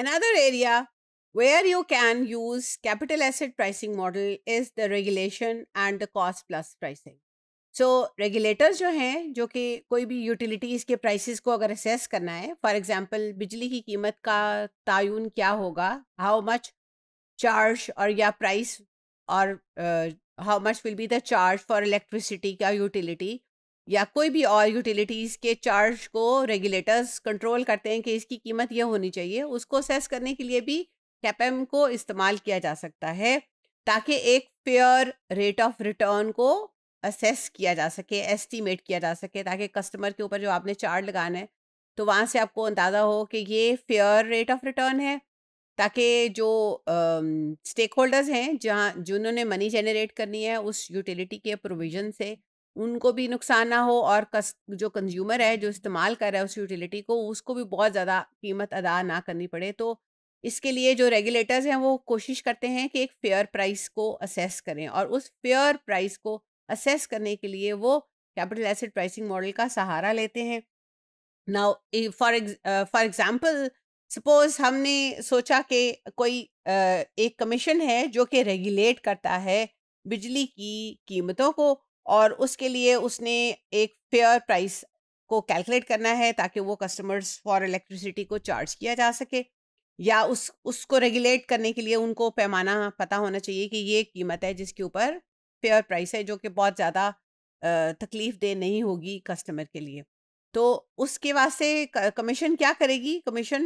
Another area where you can use capital asset pricing model is the regulation and the cost plus pricing. So so, regulators जो हैं जो कि कोई भी utilities के prices को अगर असेस करना है फॉर एग्जांपल बिजली की कीमत का तयन क्या होगा हाउ मच चार्ज और या प्राइस और how much will be the charge for electricity का यूटिलिटी या कोई भी और यूटिलिटीज़ के चार्ज को रेगुलेटर्स कंट्रोल करते हैं कि इसकी कीमत यह होनी चाहिए उसको असेस करने के लिए भी कैपेम को इस्तेमाल किया जा सकता है ताकि एक फेयर रेट ऑफ रिटर्न को असेस किया जा सके एस्टीमेट किया जा सके ताकि कस्टमर के ऊपर जो आपने चार्ज लगाना है तो वहाँ से आपको अंदाज़ा हो कि ये फेयर रेट ऑफ रिटर्न है ताकि जो स्टेक होल्डर्स हैं जहाँ जिन्होंने मनी जनरेट करनी है उस यूटिलिटी के प्रोविज़न से उनको भी नुकसान ना हो और कस जो कंज्यूमर है जो इस्तेमाल कर रहा है उस यूटिलिटी को उसको भी बहुत ज़्यादा कीमत अदा ना करनी पड़े तो इसके लिए जो रेगुलेटर्स हैं वो कोशिश करते हैं कि एक फेयर प्राइस को असेस करें और उस फेयर प्राइस को असेस करने के लिए वो कैपिटल एसेट प्राइसिंग मॉडल का सहारा लेते हैं now for for example suppose हमने सोचा कि कोई uh, एक कमीशन है जो कि रेगुलेट करता है बिजली की कीमतों को और उसके लिए उसने एक फेयर प्राइस को कैलकुलेट करना है ताकि वो कस्टमर्स फॉर इलेक्ट्रिसिटी को चार्ज किया जा सके या उस उसको रेगुलेट करने के लिए उनको पैमाना पता होना चाहिए कि ये कीमत है जिसके ऊपर फेयर प्राइस है जो कि बहुत ज़्यादा तकलीफ दे नहीं होगी कस्टमर के लिए तो उसके वास्ते कमीशन क्या करेगी कमीशन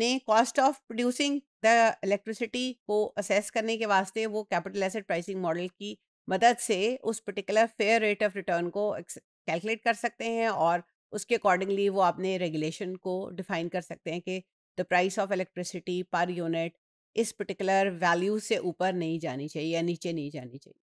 ने cost of producing the electricity को असेस करने के वास्ते वो कैपिटल एसेट प्राइसिंग मॉडल की मदद से उस particular fair rate of return को कैलकुलेट कर सकते हैं और उसके अकॉर्डिंगली वो अपने रेगुलेशन को डिफाइन कर सकते हैं कि the price of electricity per unit इस पर्टिकुलर वैल्यू से ऊपर नहीं जानी चाहिए या नीचे नहीं जानी चाहिए